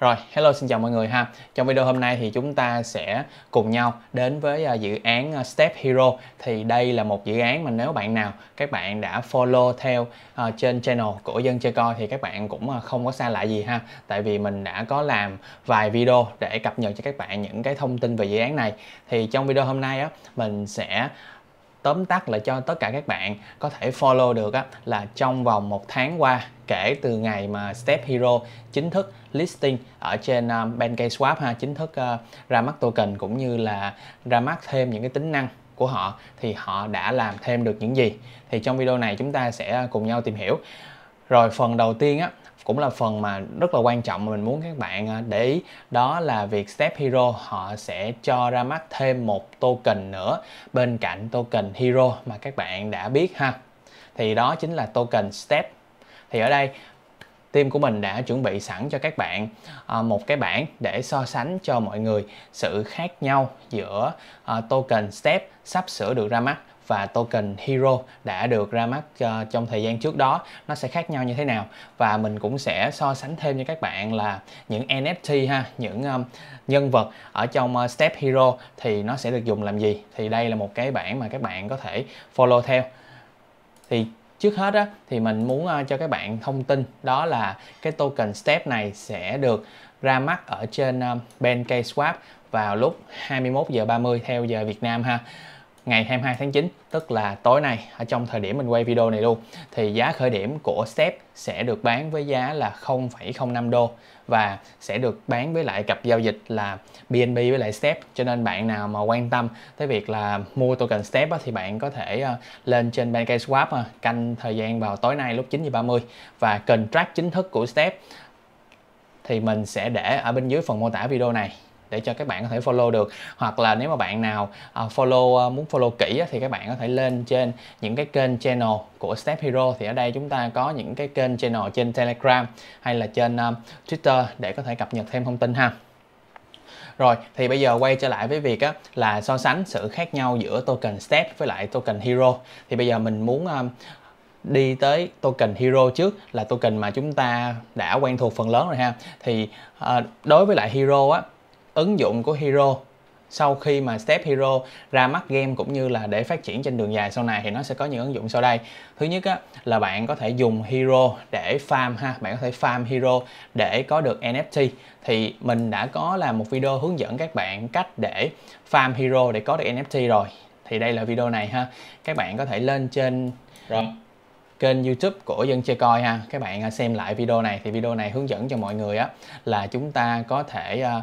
Rồi, hello xin chào mọi người ha. Trong video hôm nay thì chúng ta sẽ cùng nhau đến với à, dự án à, Step Hero. Thì đây là một dự án mà nếu bạn nào các bạn đã follow theo uh, trên channel của dân chơi coi thì các bạn cũng không có xa lạ gì ha. Tại vì mình đã có làm vài video để cập nhật cho các bạn những cái thông tin về dự án này. Thì trong video hôm nay á mình sẽ tóm tắt lại cho tất cả các bạn có thể follow được á, là trong vòng một tháng qua kể từ ngày mà Step Hero chính thức listing ở trên um, Bandcamp Swap ha chính thức uh, ra mắt token cũng như là ra mắt thêm những cái tính năng của họ thì họ đã làm thêm được những gì thì trong video này chúng ta sẽ uh, cùng nhau tìm hiểu rồi phần đầu tiên á cũng là phần mà rất là quan trọng mà mình muốn các bạn à, để ý đó là việc Step Hero họ sẽ cho ra mắt thêm một token nữa bên cạnh token Hero mà các bạn đã biết ha thì đó chính là token Step thì ở đây team của mình đã chuẩn bị sẵn cho các bạn à, một cái bảng để so sánh cho mọi người sự khác nhau giữa à, token step sắp sửa được ra mắt và token Hero đã được ra mắt uh, trong thời gian trước đó nó sẽ khác nhau như thế nào và mình cũng sẽ so sánh thêm cho các bạn là những NFT ha những um, nhân vật ở trong uh, Step Hero thì nó sẽ được dùng làm gì thì đây là một cái bản mà các bạn có thể follow theo thì trước hết á, thì mình muốn uh, cho các bạn thông tin đó là cái token step này sẽ được ra mắt ở trên um, uh, BNK Swap vào lúc 21 giờ 30 theo giờ Việt Nam ha ngày 22 tháng 9 tức là tối nay ở trong thời điểm mình quay video này luôn thì giá khởi điểm của SEP sẽ được bán với giá là 0,05 đô và sẽ được bán với lại cặp giao dịch là BNB với lại STEP cho nên bạn nào mà quan tâm tới việc là mua token STEP thì bạn có thể ờ, lên trên Bankswap ờ, canh thời gian vào tối nay lúc 9 giờ 30 và contract chính thức của STEP thì mình sẽ để ở bên dưới phần mô tả video này để cho các bạn có thể follow được hoặc là nếu mà bạn nào uh, follow uh, muốn follow kỹ á, thì các bạn có thể lên trên những cái kênh channel của Step Hero thì ở đây chúng ta có những cái kênh channel trên Telegram hay là trên um, Twitter để có thể cập nhật thêm thông tin ha rồi thì bây giờ quay trở lại với việc á, là so sánh sự khác nhau giữa token Step với lại token Hero thì bây giờ mình muốn um, đi tới token Hero trước là token mà chúng ta đã quen thuộc phần lớn rồi ha thì uh, đối với lại Hero á ứng dụng của Hero sau khi mà Step Hero ra mắt game cũng như là để phát triển trên đường dài sau này thì nó sẽ có những ứng dụng sau đây. Thứ nhất á, là bạn có thể dùng Hero để farm ha, bạn có thể farm Hero để có được NFT. Thì mình đã có làm một video hướng dẫn các bạn cách để farm Hero để có được NFT rồi. Thì đây là video này ha. Các bạn có thể lên trên rồi kênh youtube của dân chơi coi ha các bạn à, xem lại video này thì video này hướng dẫn cho mọi người á là chúng ta có thể uh,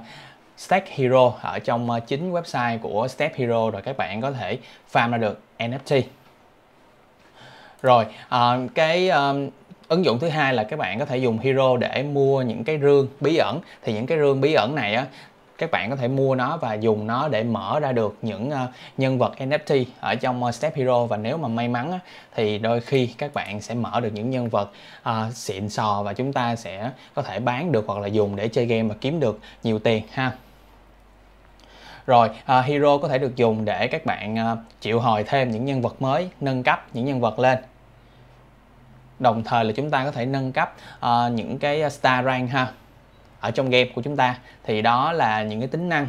Stack Hero ở trong ờ, chính website của Step Hero rồi các bạn có thể farm ra được NFT. Rồi, à, cái um, ứng dụng thứ hai là các bạn có thể dùng Hero để mua những cái rương bí ẩn thì những cái rương bí ẩn này á các bạn có thể mua nó và dùng nó để mở ra được những ờ, nhân vật NFT ở trong ờ, Step Hero và nếu mà may mắn thì đôi khi các bạn sẽ mở được những nhân vật ờ, xịn sò và chúng ta sẽ có thể bán được hoặc là dùng để chơi game và kiếm được nhiều tiền ha rồi uh, hero có thể được dùng để các bạn uh, triệu hồi thêm những nhân vật mới nâng cấp những nhân vật lên đồng thời là chúng ta có thể nâng cấp uh, những cái star rank ha ở trong game của chúng ta thì đó là những cái tính năng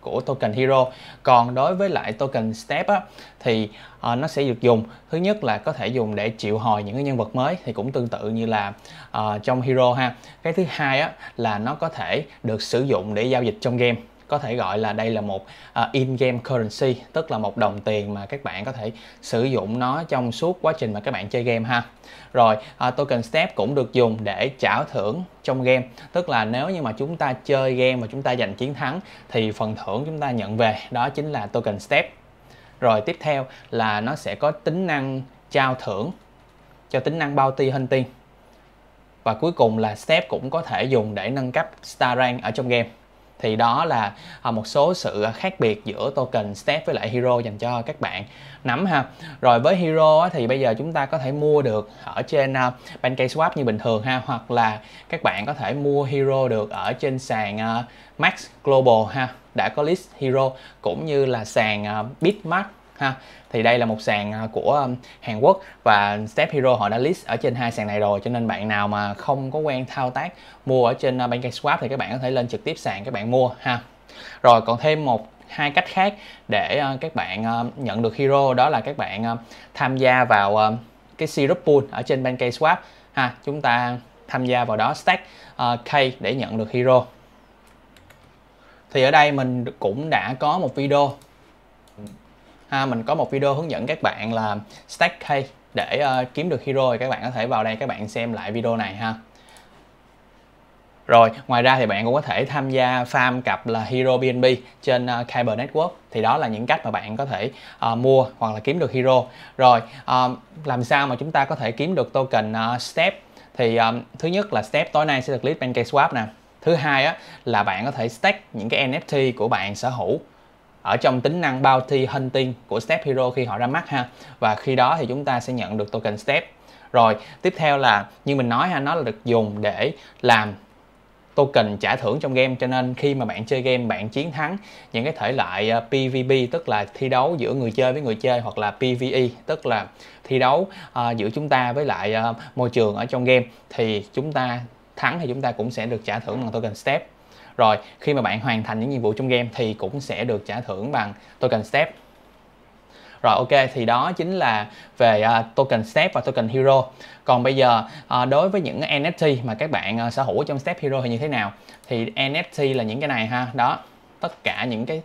của token hero còn đối với lại token step á, thì uh, nó sẽ được dùng thứ nhất là có thể dùng để triệu hồi những cái nhân vật mới thì cũng tương tự như là uh, trong hero ha cái thứ hai á, là nó có thể được sử dụng để giao dịch trong game có thể gọi là đây là một uh, in-game currency tức là một đồng tiền mà các bạn có thể sử dụng nó trong suốt quá trình mà các bạn chơi game ha rồi uh, token step cũng được dùng để trả thưởng trong game tức là nếu như mà chúng ta chơi game mà chúng ta giành chiến thắng thì phần thưởng chúng ta nhận về đó chính là token step rồi tiếp theo là nó sẽ có tính năng trao thưởng cho tính năng bounty hunting và cuối cùng là step cũng có thể dùng để nâng cấp star rank ở trong game thì đó là à, một số sự à, khác biệt giữa token step với lại hero dành cho các bạn nắm ha rồi với hero thì bây giờ chúng ta có thể mua được ở trên à, pancake swap như bình thường ha hoặc là các bạn có thể mua hero được ở trên sàn max global ha đã có list hero cũng như là sàn bitmart ha thì đây là một sàn à, của um, Hàn Quốc và Step Hero họ đã list ở trên hai sàn này rồi cho nên bạn nào mà không có quen thao tác mua ở trên à, Banking Swap thì các bạn có thể lên trực tiếp sàn các bạn mua ha rồi còn thêm một hai cách khác để à, các bạn nhận được hero đó là các bạn tham gia vào cái syrup pool ở trên Banking Swap ha chúng ta tham gia vào đó stack K để nhận được hero thì ở đây mình cũng đã có một video ha mình có một video hướng dẫn các bạn là stack hay để uh, kiếm được hero thì các bạn có thể vào đây các bạn xem lại video này ha rồi, ngoài ra thì bạn cũng có thể tham gia farm cặp là Hero BNB trên uh, Kyber Network. Thì đó là những cách mà bạn có thể uh, mua hoặc là kiếm được Hero. Rồi, uh, làm sao mà chúng ta có thể kiếm được token uh, Step? Thì um, thứ nhất là Step tối nay sẽ được list swap nè. Thứ hai á, là bạn có thể stack những cái NFT của bạn sở hữu ở trong tính năng bounty hunting của Step Hero khi họ ra mắt ha và khi đó thì chúng ta sẽ nhận được token Step rồi tiếp theo là như mình nói ha nó là được dùng để làm token trả thưởng trong game cho nên khi mà bạn chơi game bạn chiến thắng những cái thể loại PvP ờ, tức là thi đấu giữa người chơi với người chơi hoặc là PvE tức là thi đấu uh, giữa chúng ta với lại uh, môi trường ở trong game thì chúng ta thắng thì chúng ta cũng sẽ được trả thưởng bằng token step rồi khi mà bạn hoàn thành những nhiệm vụ trong game thì cũng sẽ được trả thưởng bằng token step rồi ok thì đó chính là về uh, token Step và token Hero. Còn bây giờ uh, đối với những NFT mà các bạn uh, sở hữu trong Step Hero thì như thế nào? Thì NFT là những cái này ha, đó. Tất cả những cái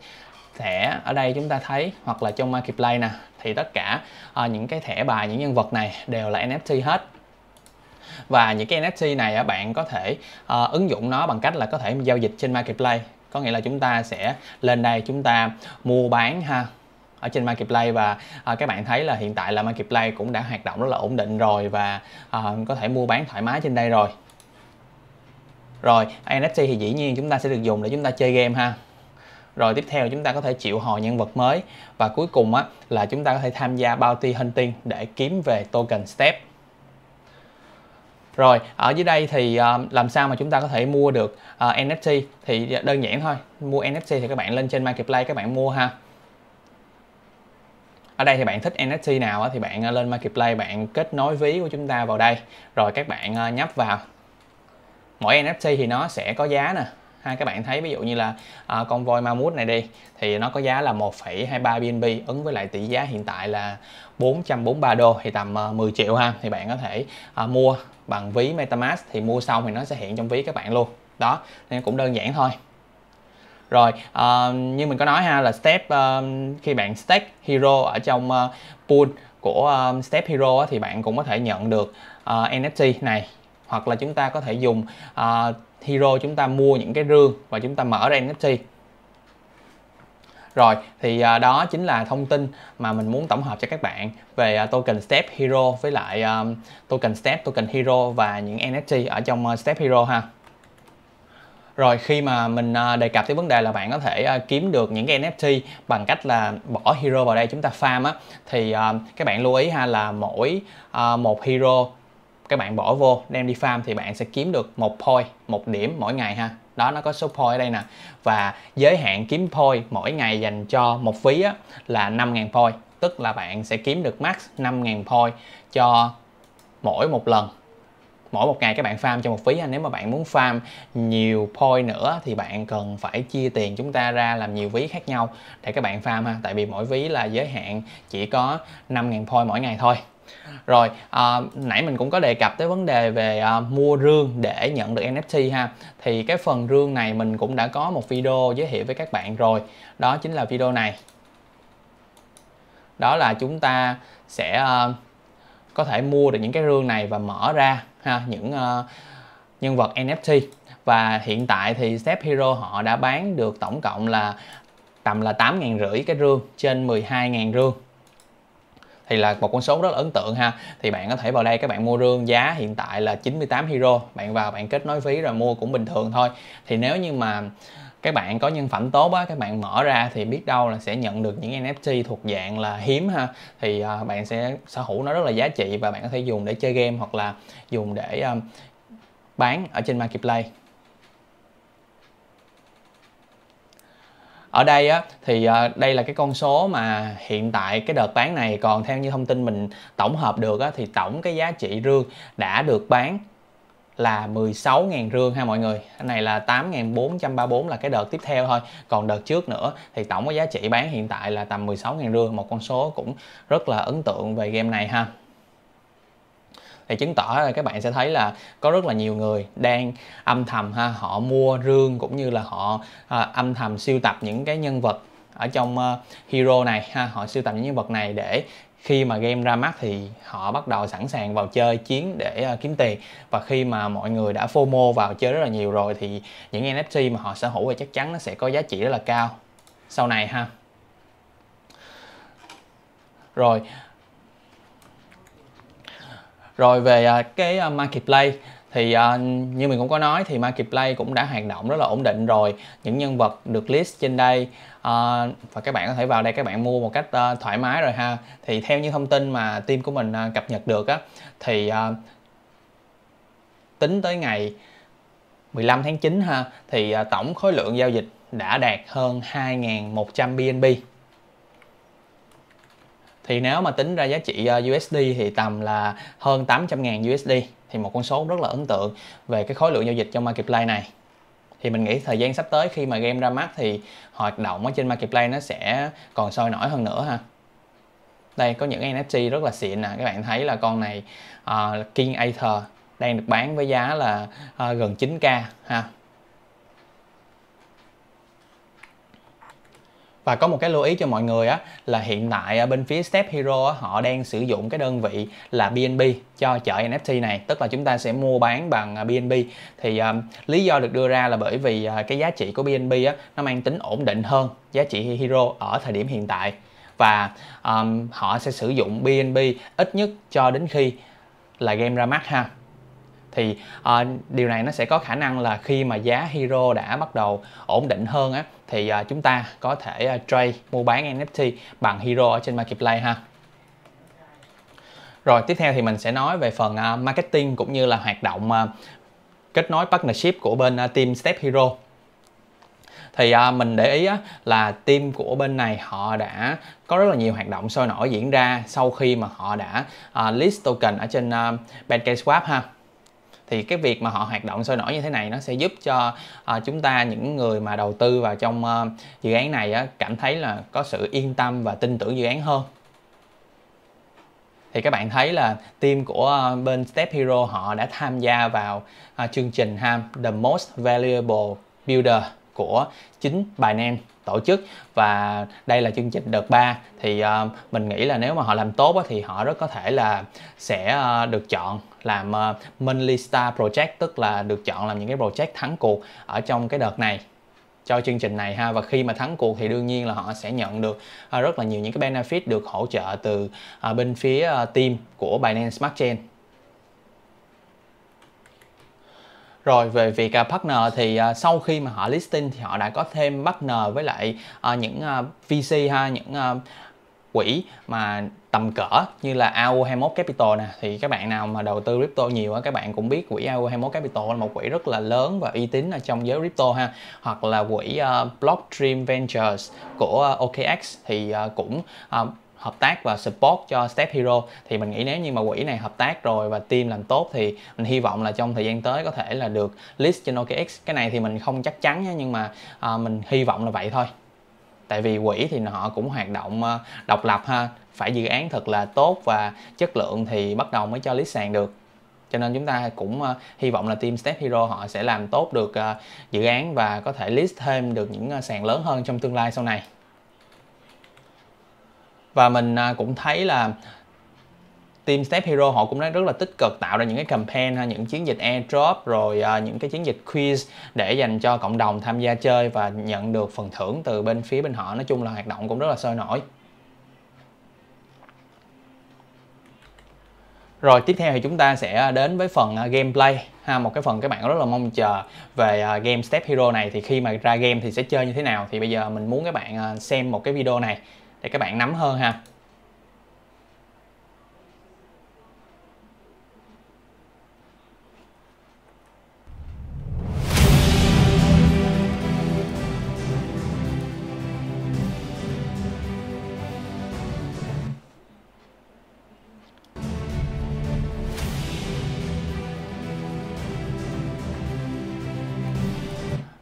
thẻ ở đây chúng ta thấy hoặc là trong Marketplace nè thì tất cả uh, những cái thẻ bài những nhân vật này đều là NFT hết và những cái NFT này bạn có thể uh, ứng dụng nó bằng cách là có thể giao dịch trên marketplace có nghĩa là chúng ta sẽ lên đây chúng ta mua bán ha ở trên marketplace và à, các bạn thấy là hiện tại là marketplace cũng đã hoạt động rất là ổn định rồi và à, có thể mua bán thoải mái trên đây rồi rồi NFT thì dĩ nhiên chúng ta sẽ được dùng để chúng ta chơi game ha rồi tiếp theo chúng ta có thể triệu hồi nhân vật mới và cuối cùng á, là chúng ta có thể tham gia bounty hunting để kiếm về token step rồi ở dưới đây thì ờ, làm sao mà chúng ta có thể mua được ờ, NFT thì đơn giản thôi mua NFT thì các bạn lên trên marketplace các bạn mua ha ở đây thì bạn thích NFT nào thì bạn ờ, lên marketplace bạn kết nối ví của chúng ta vào đây rồi các bạn nhấp vào mỗi NFT thì nó sẽ có giá nè ha các bạn thấy ví dụ như là à, con voi ma mút này đi thì nó có giá là 1,23 BNB ứng với lại tỷ giá hiện tại là 443 đô thì tầm à, 10 triệu ha thì bạn có thể à, mua bằng ví MetaMask thì mua xong thì nó sẽ hiện trong ví các bạn luôn đó nên cũng đơn giản thôi rồi uh, như mình có nói ha là step uh, khi bạn stake hero ở trong uh, pool của uh, step hero thì bạn cũng có thể nhận được uh, NFT này hoặc là chúng ta có thể dùng uh, hero chúng ta mua những cái rương và chúng ta mở ra nft rồi thì à, đó chính là thông tin mà mình muốn tổng hợp cho các bạn về à, token Step Hero với lại à, token Step, token Hero và những NFT ở trong Step Hero ha. Rồi khi mà mình đề cập tới vấn đề là bạn có thể kiếm được những cái NFT bằng cách là bỏ hero vào đây chúng ta farm á thì các bạn lưu ý ha là mỗi một hero các bạn bỏ vô đem đi farm thì bạn sẽ kiếm được một point một điểm mỗi ngày ha đó nó có số point ở đây nè và giới hạn kiếm point mỗi ngày dành cho một ví á, là 5.000 point tức là bạn sẽ kiếm được max 5.000 point cho mỗi một lần mỗi một ngày các bạn farm cho một phí ha nếu mà bạn muốn farm nhiều point nữa thì bạn cần phải chia tiền chúng ta ra làm nhiều ví khác nhau để các bạn farm ha tại vì mỗi ví là giới hạn chỉ có 5.000 point mỗi ngày thôi rồi à, nãy mình cũng có đề cập tới vấn đề về à, mua rương để nhận được NFT ha thì cái phần rương này mình cũng đã có một video giới thiệu với các bạn rồi đó chính là video này đó là chúng ta sẽ à, có thể mua được những cái rương này và mở ra ha những à, nhân vật NFT và hiện tại thì Step Hero họ đã bán được tổng cộng là tầm là tám ngàn rưỡi cái rương trên 12 ngàn rương thì là một con số rất là ấn tượng ha thì bạn có thể vào đây các bạn mua rương giá hiện tại là 98 hero bạn vào bạn kết nối phí rồi mua cũng bình thường thôi thì nếu như mà các bạn có nhân phẩm tốt á các bạn mở ra thì biết đâu là sẽ nhận được những NFT thuộc dạng là hiếm ha thì uh, bạn sẽ sở hữu nó rất là giá trị và bạn có thể dùng để chơi game hoặc là dùng để um, bán ở trên marketplace ở đây á thì ờ, đây là cái con số mà hiện tại cái đợt bán này còn theo như thông tin mình tổng hợp được á thì tổng cái giá trị rương đã được bán là 16.000 rương ha mọi người này là 8.434 là cái đợt tiếp theo thôi còn đợt trước nữa thì tổng cái giá trị bán hiện tại là tầm 16.000 rương một con số cũng rất là ấn tượng về game này ha thì chứng tỏ là các bạn sẽ thấy là có rất là nhiều người đang âm thầm ha họ mua rương cũng như là họ à, âm thầm siêu tập những cái nhân vật ở trong uh, hero này ha họ siêu tập những nhân vật này để khi mà game ra mắt thì họ bắt đầu sẵn sàng vào chơi chiến để uh, kiếm tiền và khi mà mọi người đã FOMO vào chơi rất là nhiều rồi thì những NFT mà họ sở hữu thì chắc chắn nó sẽ có giá trị rất là cao sau này ha rồi rồi về à, cái à, marketplace thì à, như mình cũng có nói thì marketplace cũng đã hoạt động rất là ổn định rồi những nhân vật được list trên đây và các bạn có thể vào đây các bạn mua một cách thoải mái rồi ha thì theo những thông tin mà team của mình cập nhật được á thì tính tới ngày 15 tháng 9 ha thì tổng khối lượng giao dịch đã đạt hơn 2.100 BNB thì nếu mà tính ra giá trị ờ, USD thì tầm là hơn 800.000 USD thì một con số rất là ấn tượng về cái khối lượng giao dịch trong marketplace này thì mình nghĩ thời gian sắp tới khi mà game ra mắt thì hoạt động ở trên marketplace nó sẽ còn sôi nổi hơn nữa ha đây có những NFT rất là xịn nè các bạn thấy là con này uh, King Aether đang được bán với giá là uh, gần 9k ha và có một cái lưu ý cho mọi người á là hiện tại ở bên phía Step Hero á, họ đang sử dụng cái đơn vị là BNB cho chợ NFT này tức là chúng ta sẽ mua bán bằng BNB à, thì um, lý do được đưa ra là bởi vì uh, cái giá trị của BNB á nó mang tính ổn định hơn giá trị Hero ở thời điểm hiện tại và um, họ sẽ sử dụng BNB ít nhất cho đến khi là game ra mắt ha thì à, điều này nó sẽ có khả năng là khi mà giá hero đã bắt đầu ổn định hơn á thì à, chúng ta có thể à, trade mua bán NFT bằng hero ở trên marketplace ha rồi tiếp theo thì mình sẽ nói về phần uh, marketing cũng như là hoạt động uh, kết nối partnership của bên uh, team Step Hero thì uh, mình để ý á, là team của bên này họ đã có rất là nhiều hoạt động sôi nổi diễn ra sau khi mà họ đã uh, list token ở trên uh, Bankswap ha thì cái việc mà họ hoạt động sôi nổi như thế này nó sẽ giúp cho uh, chúng ta những người mà đầu tư vào trong uh, dự án này uh, cảm thấy là có sự yên tâm và tin tưởng dự án hơn thì các bạn thấy là team của uh, bên Step Hero họ đã tham gia vào uh, chương trình ham The Most Valuable Builder của chính Binance tổ chức và đây là chương trình đợt 3 thì uh, mình nghĩ là nếu mà họ làm tốt á, thì họ rất có thể là sẽ uh, được chọn làm uh, ờ, Monthly Star Project tức là được chọn làm những cái project thắng cuộc ở trong cái đợt này cho chương trình này ha và khi mà thắng cuộc thì đương nhiên là họ sẽ nhận được rất là nhiều những cái benefit được hỗ trợ từ bên phía team của Binance Smart Chain Rồi về việc à, partner thì à, sau khi mà họ listing thì họ đã có thêm partner với lại à, những VC ha, những quỹ mà tầm cỡ như là AU21 Capital nè thì các bạn nào mà đầu tư crypto nhiều các bạn cũng biết quỹ AU21 Capital là một quỹ rất là lớn và uy tín ở trong giới crypto ha hoặc là quỹ uh, Blockstream Ventures của OKX thì cũng hợp tác và support cho Step Hero thì mình nghĩ nếu như mà quỹ này hợp tác rồi và team làm tốt thì mình hy vọng là trong thời gian tới có thể là được list trên OKX cái này thì mình không chắc chắn nha nhưng mà à, mình hy vọng là vậy thôi tại vì quỹ thì họ cũng hoạt động à, độc lập ha phải dự án thật là tốt và chất lượng thì bắt đầu mới cho list sàn được cho nên chúng ta cũng à, hy vọng là team Step Hero họ sẽ làm tốt được à, dự án và có thể list thêm được những sàn lớn hơn trong tương lai sau này và mình à, cũng thấy là team Step Hero họ cũng đang rất là tích cực tạo ra những cái campaign ha, những chiến dịch airdrop rồi à, những cái chiến dịch quiz để dành cho cộng đồng tham gia chơi và nhận được phần thưởng từ bên phía bên họ. Nói chung là hoạt động cũng rất là sôi nổi. Rồi tiếp theo thì chúng ta sẽ đến với phần à, gameplay ha một cái phần các bạn rất là mong chờ về game Step Hero này thì khi mà ra game thì sẽ chơi như thế nào thì bây giờ mình muốn các bạn xem một cái video này để các bạn nắm hơn ha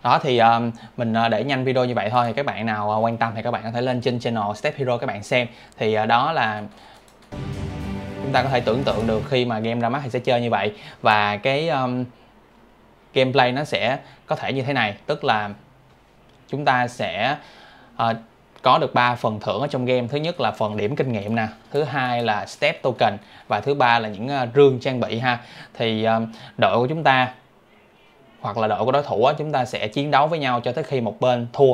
đó thì um, mình ờ, để nhanh video như vậy thôi thì các bạn nào ờ, quan tâm thì các bạn có thể lên trên channel Step Hero các bạn xem thì uh, đó là chúng ta có thể tưởng tượng được khi mà game ra mắt thì sẽ chơi như vậy và cái um, gameplay nó sẽ có thể như thế này tức là chúng ta sẽ uh, có được 3 phần thưởng ở trong game thứ nhất là phần điểm kinh nghiệm nè thứ hai là step token và thứ ba là những rương trang bị ha thì đội của chúng ta hoặc là đội của đối thủ á, chúng ta sẽ chiến đấu với nhau cho tới khi một bên thua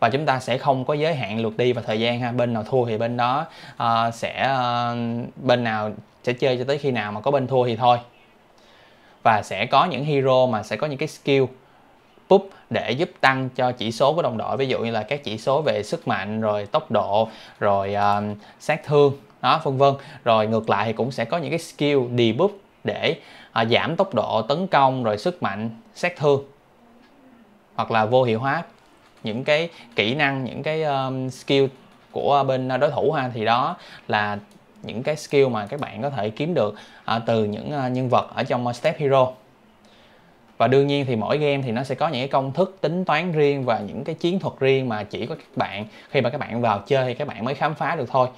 và chúng ta sẽ không có giới hạn lượt đi và thời gian ha bên nào thua thì bên đó uh, sẽ uh, bên nào sẽ chơi cho tới khi nào mà có bên thua thì thôi và sẽ có những hero mà sẽ có những cái skill púp để giúp tăng cho chỉ số của đồng đội ví dụ như là các chỉ số về sức mạnh rồi tốc độ rồi uh, sát thương đó vân vân rồi ngược lại thì cũng sẽ có những cái skill debuff để à, giảm tốc độ tấn công rồi sức mạnh sát thương hoặc là vô hiệu hóa những cái kỹ năng những cái um, skill của bên đối thủ ha thì đó là những cái skill mà các bạn có thể kiếm được uh, từ những uh, nhân vật ở trong à, Step Hero và đương nhiên thì mỗi game thì nó sẽ có những cái công thức tính toán riêng và những cái chiến thuật riêng mà chỉ có các bạn khi mà các bạn vào chơi thì các bạn mới khám phá được thôi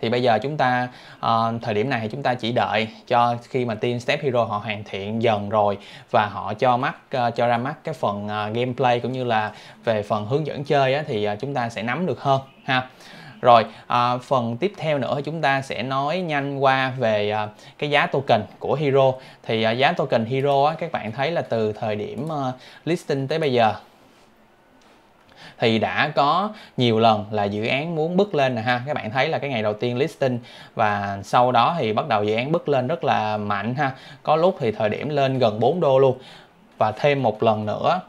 thì bây giờ chúng ta uh, thời điểm này chúng ta chỉ đợi cho khi mà team step hero họ hoàn thiện dần rồi và họ cho mắt uh, cho ra mắt cái phần uh, gameplay cũng như là về phần hướng dẫn chơi á, thì uh, chúng ta sẽ nắm được hơn ha rồi à, phần tiếp theo nữa chúng ta sẽ nói nhanh qua về à, cái giá token của hero thì à, giá token hero á, các bạn thấy là từ thời điểm à, listing tới bây giờ thì đã có nhiều lần là dự án muốn bước lên nè ha các bạn thấy là cái ngày đầu tiên listing và sau đó thì bắt đầu dự án bước lên rất là mạnh ha có lúc thì thời điểm lên gần 4 đô luôn và thêm một lần nữa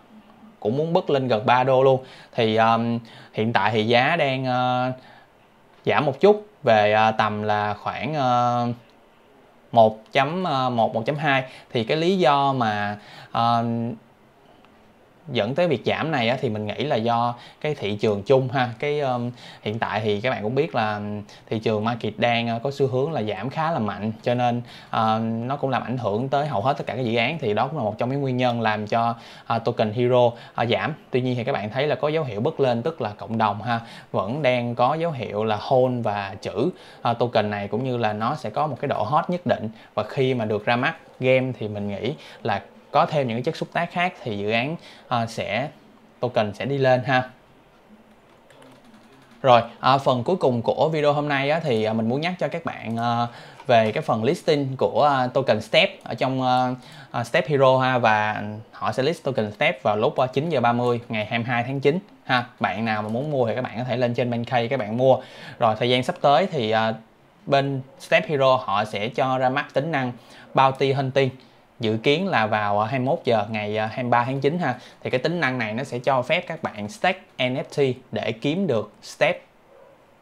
cũng muốn bứt lên gần 3 đô luôn thì um, hiện tại thì giá đang uh, giảm một chút về uh, tầm là khoảng uh, 1.1 1.2 thì cái lý do mà uh, dẫn tới việc giảm này á, thì mình nghĩ là do cái thị trường chung ha cái um, hiện tại thì các bạn cũng biết là thị trường market đang có xu hướng là giảm khá là mạnh cho nên uh, nó cũng làm ảnh hưởng tới hầu hết tất cả các dự án thì đó cũng là một trong những nguyên nhân làm cho uh, token hero uh, giảm tuy nhiên thì các bạn thấy là có dấu hiệu bứt lên tức là cộng đồng ha vẫn đang có dấu hiệu là hold và chữ uh, token này cũng như là nó sẽ có một cái độ hot nhất định và khi mà được ra mắt game thì mình nghĩ là có thêm những cái chất xúc tác khác thì dự án uh, sẽ token sẽ đi lên ha rồi à, phần cuối cùng của video hôm nay á, thì ờ, mình muốn nhắc cho các bạn à, về cái phần listing của à, token step ở trong à, step hero ha và họ sẽ list token step vào lúc 9 giờ 30 ngày 22 tháng 9 ha bạn nào mà muốn mua thì các bạn có thể lên trên bên khay các bạn mua rồi thời gian sắp tới thì à, bên step hero họ sẽ cho ra mắt tính năng bounty hunting dự kiến là vào 21 ờ, giờ ngày 23 ờ, tháng 9 ha thì cái tính năng này nó sẽ cho phép các bạn stack NFT để kiếm được step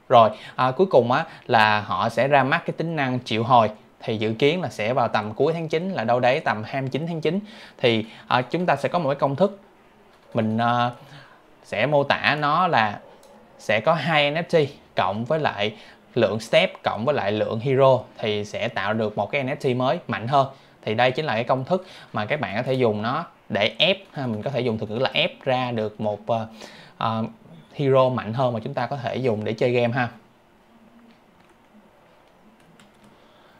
rồi à, cuối cùng á là họ sẽ ra mắt cái tính năng triệu hồi thì dự kiến là sẽ vào tầm cuối tháng 9 là đâu đấy tầm 29 tháng 9 thì à, chúng ta sẽ có một cái công thức mình à, sẽ mô tả nó là sẽ có hai NFT cộng với lại lượng step cộng với lại lượng hero thì sẽ tạo được một cái NFT mới mạnh hơn thì đây chính là cái công thức mà các bạn có thể dùng nó để ép ha, mình có thể dùng thực ngữ là ép ra được một uh, uh, hero mạnh hơn mà chúng ta có thể dùng để chơi game ha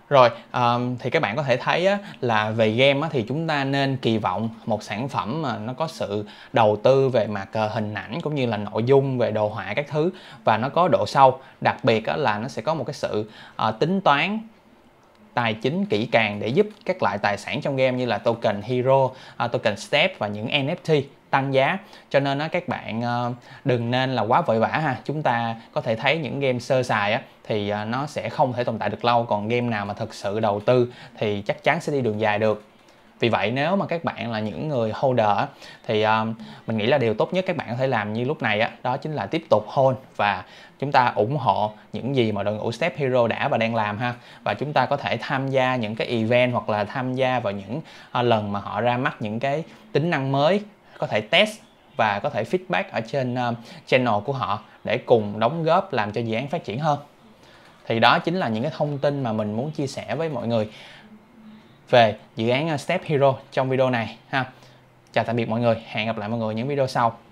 rồi um, thì các bạn có thể thấy á, là về game á, thì chúng ta nên kỳ vọng một sản phẩm mà nó có sự đầu tư về mặt uh, hình ảnh cũng như là nội dung về đồ họa các thứ và nó có độ sâu đặc biệt á, là nó sẽ có một cái sự uh, tính toán tài chính kỹ càng để giúp các loại tài sản trong game như là token hero, à, token step và những NFT tăng giá cho nên các bạn ờ, đừng nên là quá vội vã ha chúng ta có thể thấy những game sơ sài thì à, nó sẽ không thể tồn tại được lâu còn game nào mà thực sự đầu tư thì chắc chắn sẽ đi đường dài được vì vậy nếu mà các bạn là những người holder thì um, mình nghĩ là điều tốt nhất các bạn có thể làm như lúc này á, đó chính là tiếp tục hold và chúng ta ủng hộ những gì mà đội ngũ Step Hero đã và đang làm ha và chúng ta có thể tham gia những cái event hoặc là tham gia vào những uh, lần mà họ ra mắt những cái tính năng mới có thể test và có thể feedback ở trên uh, channel của họ để cùng đóng góp làm cho dự án phát triển hơn thì đó chính là những cái thông tin mà mình muốn chia sẻ với mọi người về dự án ờ, Step Hero trong video này ha. Chào tạm biệt mọi người, hẹn gặp lại mọi người những video sau.